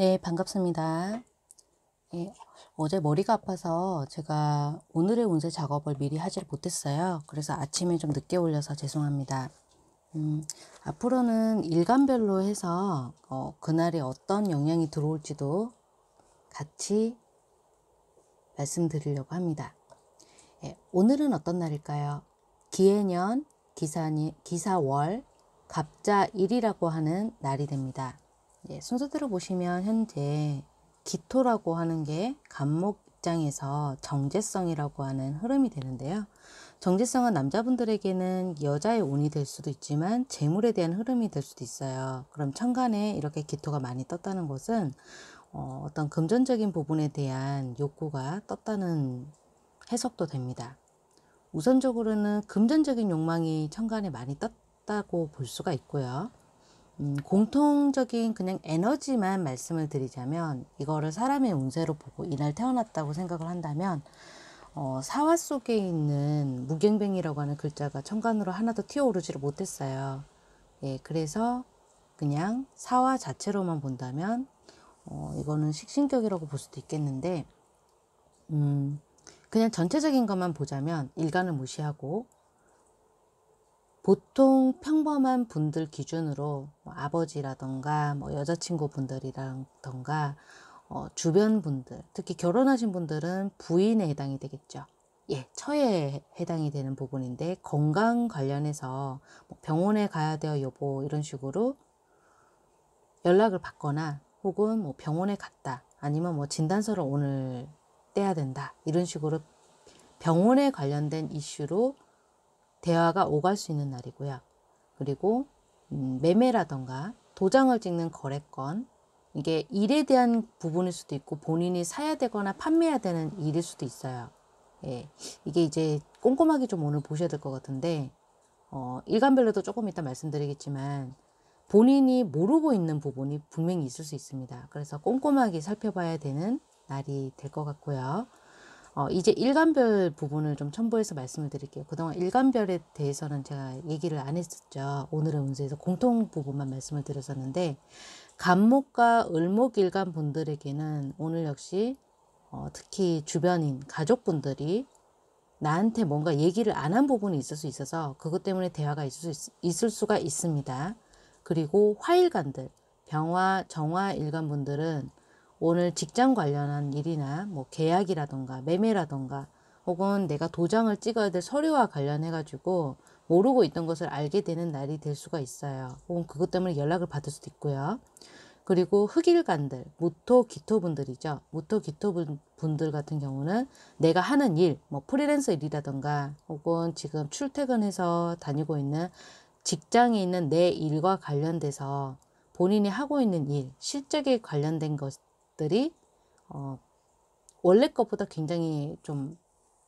네, 반갑습니다. 예, 어제 머리가 아파서 제가 오늘의 운세 작업을 미리 하지 못했어요. 그래서 아침에 좀 늦게 올려서 죄송합니다. 음, 앞으로는 일간별로 해서 어, 그날에 어떤 영향이 들어올지도 같이 말씀드리려고 합니다. 예, 오늘은 어떤 날일까요? 기해년, 기사니, 기사월, 갑자일이라고 하는 날이 됩니다. 예, 순서대로 보시면 현재 기토라고 하는 게 간목 입장에서 정제성이라고 하는 흐름이 되는데요. 정제성은 남자분들에게는 여자의 운이 될 수도 있지만 재물에 대한 흐름이 될 수도 있어요. 그럼 천간에 이렇게 기토가 많이 떴다는 것은 어, 어떤 금전적인 부분에 대한 욕구가 떴다는 해석도 됩니다. 우선적으로는 금전적인 욕망이 천간에 많이 떴다고 볼 수가 있고요. 음, 공통적인 그냥 에너지만 말씀을 드리자면 이거를 사람의 운세로 보고 이날 태어났다고 생각을 한다면 어, 사화 속에 있는 무갱뱅이라고 하는 글자가 천간으로 하나도 튀어오르지를 못했어요. 예, 그래서 그냥 사화 자체로만 본다면 어, 이거는 식신격이라고 볼 수도 있겠는데 음, 그냥 전체적인 것만 보자면 일간을 무시하고 보통 평범한 분들 기준으로 뭐 아버지라던가 뭐 여자친구 분들이라던가 어, 주변 분들 특히 결혼하신 분들은 부인에 해당이 되겠죠. 예, 처에 해당이 되는 부분인데 건강 관련해서 뭐 병원에 가야 돼요 여보 이런 식으로 연락을 받거나 혹은 뭐 병원에 갔다 아니면 뭐 진단서를 오늘 떼야 된다 이런 식으로 병원에 관련된 이슈로 대화가 오갈 수 있는 날이고요. 그리고 음, 매매라던가 도장을 찍는 거래건 이게 일에 대한 부분일 수도 있고 본인이 사야 되거나 판매해야 되는 일일 수도 있어요. 예, 이게 이제 꼼꼼하게 좀 오늘 보셔야 될 것 같은데 어, 일간별로도 조금 이따 말씀드리겠지만 본인이 모르고 있는 부분이 분명히 있을 수 있습니다. 그래서 꼼꼼하게 살펴봐야 되는 날이 될 것 같고요. 어, 이제 일간별 부분을 좀 첨부해서 말씀을 드릴게요. 그동안 일간별에 대해서는 제가 얘기를 안 했었죠. 오늘의 운세에서 공통 부분만 말씀을 드렸었는데 간목과 을목 일간 분들에게는 오늘 역시 어, 특히 주변인 가족분들이 나한테 뭔가 얘기를 안 한 부분이 있을 수 있어서 그것 때문에 대화가 있을, 수 있, 을 수가 있습니다. 그리고 화일간들, 병화, 정화 일간분들은 오늘 직장 관련한 일이나 뭐 계약이라던가 매매라던가 혹은 내가 도장을 찍어야 될 서류와 관련해 가지고 모르고 있던 것을 알게 되는 날이 될 수가 있어요. 혹은 그것 때문에 연락을 받을 수도 있고요. 그리고 흑일관들 무토 기토분들이죠. 무토 기토분들 같은 경우는 내가 하는 일, 뭐 프리랜서 일이라던가 혹은 지금 출퇴근해서 다니고 있는 직장에 있는 내 일과 관련돼서 본인이 하고 있는 일, 실적에 관련된 것, 것들이 어, 원래 것보다 굉장히 좀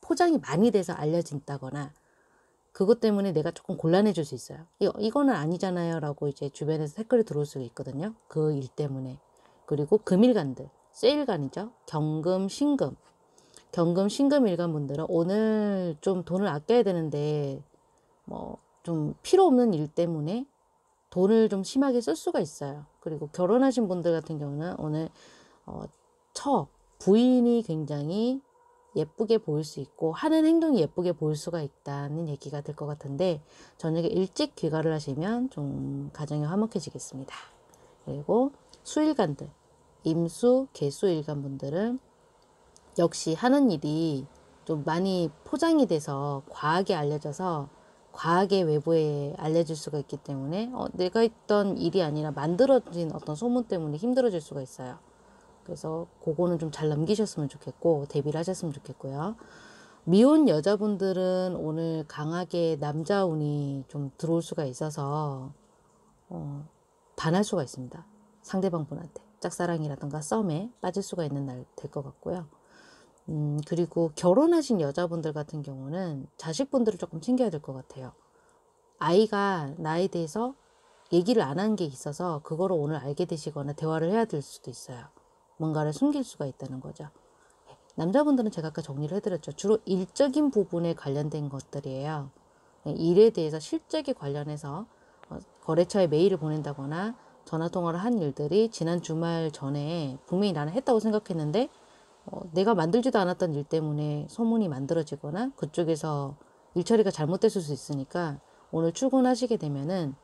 포장이 많이 돼서 알려진다거나 그것 때문에 내가 조금 곤란해질 수 있어요. 이거는 아니잖아요. 라고 이제 주변에서 댓글이 들어올 수 있거든요. 그 일 때문에. 그리고 금일간들, 세일간이죠. 경금, 신금. 경금, 신금 일간분들은 오늘 좀 돈을 아껴야 되는데, 뭐, 좀 필요 없는 일 때문에 돈을 좀 심하게 쓸 수가 있어요. 그리고 결혼하신 분들 같은 경우는 오늘 어, 처, 부인이 굉장히 예쁘게 보일 수 있고 하는 행동이 예쁘게 보일 수가 있다는 얘기가 될 것 같은데 저녁에 일찍 귀가를 하시면 좀 가정이 화목해지겠습니다. 그리고 수일간들, 임수, 개수 일간분들은 역시 하는 일이 좀 많이 포장이 돼서 과하게 알려져서 과하게 외부에 알려질 수가 있기 때문에 어, 내가 했던 일이 아니라 만들어진 어떤 소문 때문에 힘들어질 수가 있어요. 그래서 그거는 좀 잘 남기셨으면 좋겠고 대비를 하셨으면 좋겠고요. 미혼 여자분들은 오늘 강하게 남자 운이 좀 들어올 수가 있어서 어, 반할 수가 있습니다. 상대방분한테 짝사랑이라든가 썸에 빠질 수가 있는 날 될 것 같고요. 음, 그리고 결혼하신 여자분들 같은 경우는 자식분들을 조금 챙겨야 될 것 같아요. 아이가 나에 대해서 얘기를 안 한 게 있어서 그거를 오늘 알게 되시거나 대화를 해야 될 수도 있어요. 뭔가를 숨길 수가 있다는 거죠. 남자분들은 제가 아까 정리를 해드렸죠. 주로 일적인 부분에 관련된 것들이에요. 네, 일에 대해서 실적에 관련해서 어, 거래처에 메일을 보낸다거나 전화통화를 한 일들이 지난 주말 전에 분명히 나는 했다고 생각했는데 어, 내가 만들지도 않았던 일 때문에 소문이 만들어지거나 그쪽에서 일처리가 잘못됐을 수 있으니까 오늘 출근하시게 되면은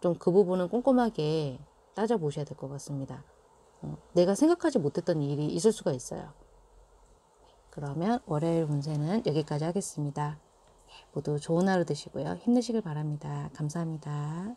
좀 그 부분은 꼼꼼하게 따져보셔야 될 것 같습니다. 어, 내가 생각하지 못했던 일이 있을 수가 있어요. 그러면 월요일 운세는 여기까지 하겠습니다. 네, 모두 좋은 하루 되시고요. 힘내시길 바랍니다. 감사합니다.